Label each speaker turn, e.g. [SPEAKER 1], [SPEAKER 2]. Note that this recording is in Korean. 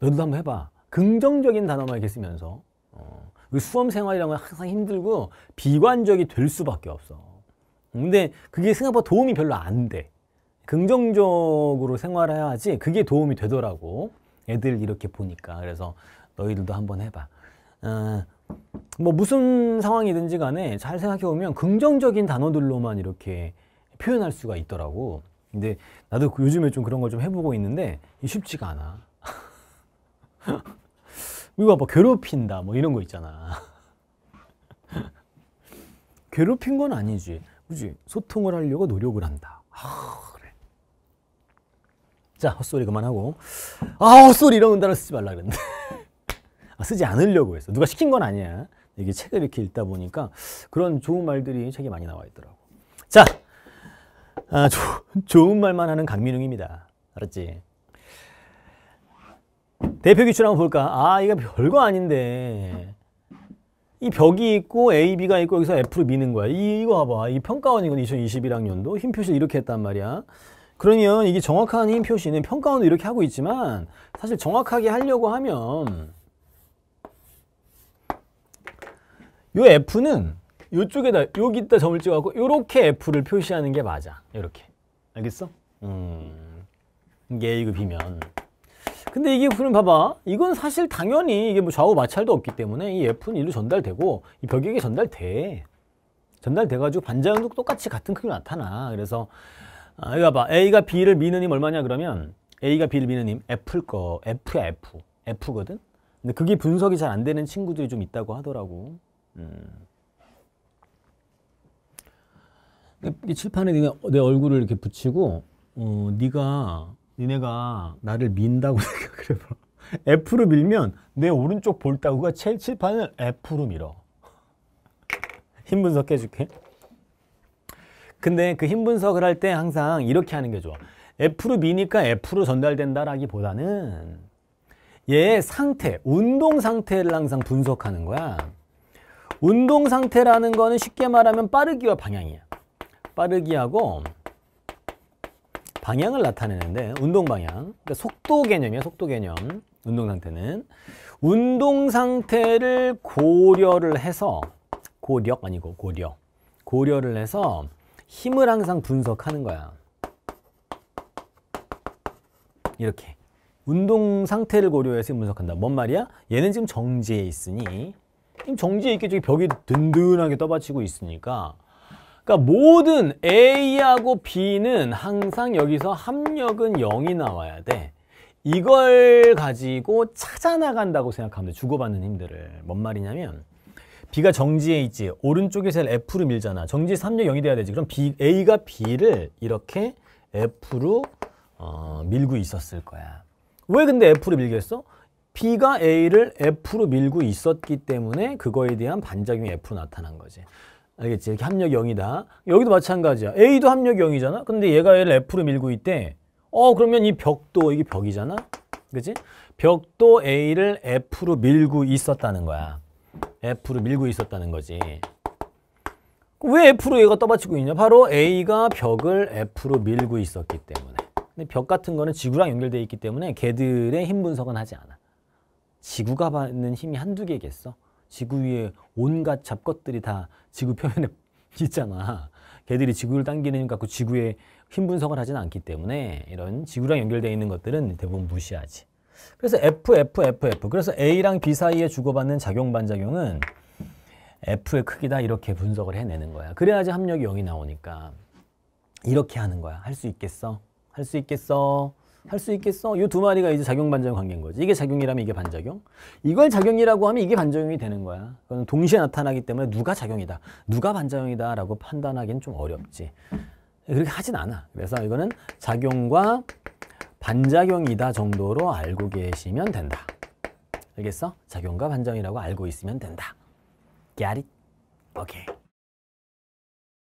[SPEAKER 1] 너도 한번 해봐. 긍정적인 단어만 쓰면서 어. 그 수험 생활이라는 건 항상 힘들고 비관적이 될 수밖에 없어. 근데 그게 생각보다 도움이 별로 안 돼. 긍정적으로 생활해야지 그게 도움이 되더라고. 애들 이렇게 보니까. 그래서 너희들도 한번 해봐. 어, 뭐 무슨 상황이든지 간에 잘 생각해보면 긍정적인 단어들로만 이렇게 표현할 수가 있더라고. 근데 나도 요즘에 좀 그런 걸 좀 해보고 있는데 쉽지가 않아. 이거 뭐 괴롭힌다 뭐 이런 거 있잖아. 괴롭힌 건 아니지. 그지? 소통을 하려고 노력을 한다. 아, 그래. 자, 헛소리 그만하고. 아, 헛소리 이런 단어 쓰지 말라 그랬는데. 아, 쓰지 않으려고 했어. 누가 시킨 건 아니야. 이게 책을 이렇게 읽다 보니까 그런 좋은 말들이 책에 많이 나와 있더라고. 자, 아, 조, 좋은 말만 하는 강민웅입니다. 알았지? 대표 기출 한번 볼까? 아, 이거 별거 아닌데. 이 벽이 있고 A, B가 있고 여기서 F로 미는 거야. 이, 이거 봐봐. 이 평가원이건 2021학년도 힘 표시를 이렇게 했단 말이야. 그러면 이게 정확한 힘 표시는 평가원도 이렇게 하고 있지만 사실 정확하게 하려고 하면 요 F는 요쪽에다 여기다 점을 찍어갖고 요렇게 F를 표시하는 게 맞아. 요렇게. 알겠어? 음. 이게 A급이면. 근데 이게 그럼 봐봐. 이건 사실 당연히 이게 뭐 좌우 마찰도 없기 때문에 이 F는 일로 전달되고 이 벽에게 전달돼. 전달돼가지고 반자형도 똑같이 같은 크기로 나타나. 그래서 아, 이거 봐봐. A가 B를 미는 힘 얼마냐 그러면 A가 B를 미는 힘 F일 거. F야 F. F거든. 근데 그게 분석이 잘 안 되는 친구들이 좀 있다고 하더라고. 음. 이 칠판에 내 얼굴을 이렇게 붙이고 어, 네가 니네가 나를 민다고 생각을 해봐. F로 밀면 내 오른쪽 볼따구가 칠판을 F로 밀어. 힘 분석해 줄게. 근데 그 힘 분석을 할 때 항상 이렇게 하는 게 좋아. F로 미니까 F로 전달된다라기보다는 얘의 상태, 운동 상태를 항상 분석하는 거야. 운동 상태라는 거는 쉽게 말하면 빠르기와 방향이야. 빠르기하고 방향을 나타내는데 운동 방향 그러니까 속도 개념이에요 속도 개념 운동 상태는 운동 상태를 고려를 해서 고력 아니고 고려 고려를 해서 힘을 항상 분석하는 거야 이렇게 운동 상태를 고려해서 분석한다 뭔 말이야? 얘는 지금 정지에 있으니 지금 정지에 있게 저기 벽이 든든하게 떠받치고 있으니까 그러니까 모든 A하고 B는 항상 여기서 합력은 0이 나와야 돼. 이걸 가지고 찾아나간다고 생각하면 돼. 주고받는 힘들을. 뭔 말이냐면 B가 정지에 있지. 오른쪽에 셀 F로 밀잖아. 정지 3력 0이 돼야 되지. 그럼 B, A가 B를 이렇게 F로 어, 밀고 있었을 거야. 왜 근데 F로 밀겠어? B가 A를 F로 밀고 있었기 때문에 그거에 대한 반작용이 F로 나타난 거지. 알겠지? 이렇게 합력 0이다. 여기도 마찬가지야. A도 합력 0이잖아? 근데 얘가 얘를 F로 밀고 있대. 어, 그러면 이 벽도, 이게 벽이잖아? 그지? 벽도 A를 F로 밀고 있었다는 거야. F로 밀고 있었다는 거지. 왜 F로 얘가 떠받치고 있냐? 바로 A가 벽을 F로 밀고 있었기 때문에. 근데 벽 같은 거는 지구랑 연결돼 있기 때문에 걔들의 힘 분석은 하지 않아. 지구가 받는 힘이 한두 개겠어? 지구 위에 온갖 잡것들이 다 지구 표면에 있잖아. 걔들이 지구를 당기는 갖고 지구에 힘 분석을 하진 않기 때문에 이런 지구랑 연결되어 있는 것들은 대부분 무시하지. 그래서 F, F, F, F. 그래서 A랑 B 사이에 주고받는 작용, 반작용은 F의 크기다 이렇게 분석을 해내는 거야. 그래야지 합력이 0이 나오니까. 이렇게 하는 거야. 할 수 있겠어? 할 수 있겠어? 할수 있겠어? 이 두 마리가 이제 작용 반작용 관계인 거지. 이게 작용이라면 이게 반작용. 이걸 작용이라고 하면 이게 반작용이 되는 거야. 그건 동시에 나타나기 때문에 누가 작용이다, 누가 반작용이다라고 판단하기는 좀 어렵지. 그렇게 하진 않아. 그래서 이거는 작용과 반작용이다 정도로 알고 계시면 된다. 알겠어? 작용과 반작용이라고 알고 있으면 된다. Get it? 오케이. Okay.